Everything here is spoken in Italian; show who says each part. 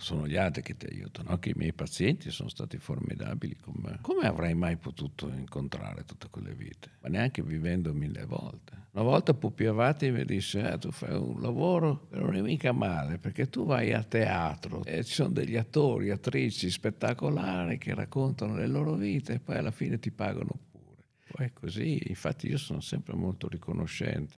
Speaker 1: sono gli altri che ti aiutano, anche i miei pazienti sono stati formidabili con me. Come avrei mai potuto incontrare tutte quelle vite? Ma neanche vivendo mille volte. Una volta Pupiavati mi disse, eh, tu fai un lavoro, non è mica male, perché tu vai a teatro e ci sono degli attori, attrici spettacolari che raccontano le loro vite e poi alla fine ti pagano pure. Poi è così, infatti io sono sempre molto riconoscente.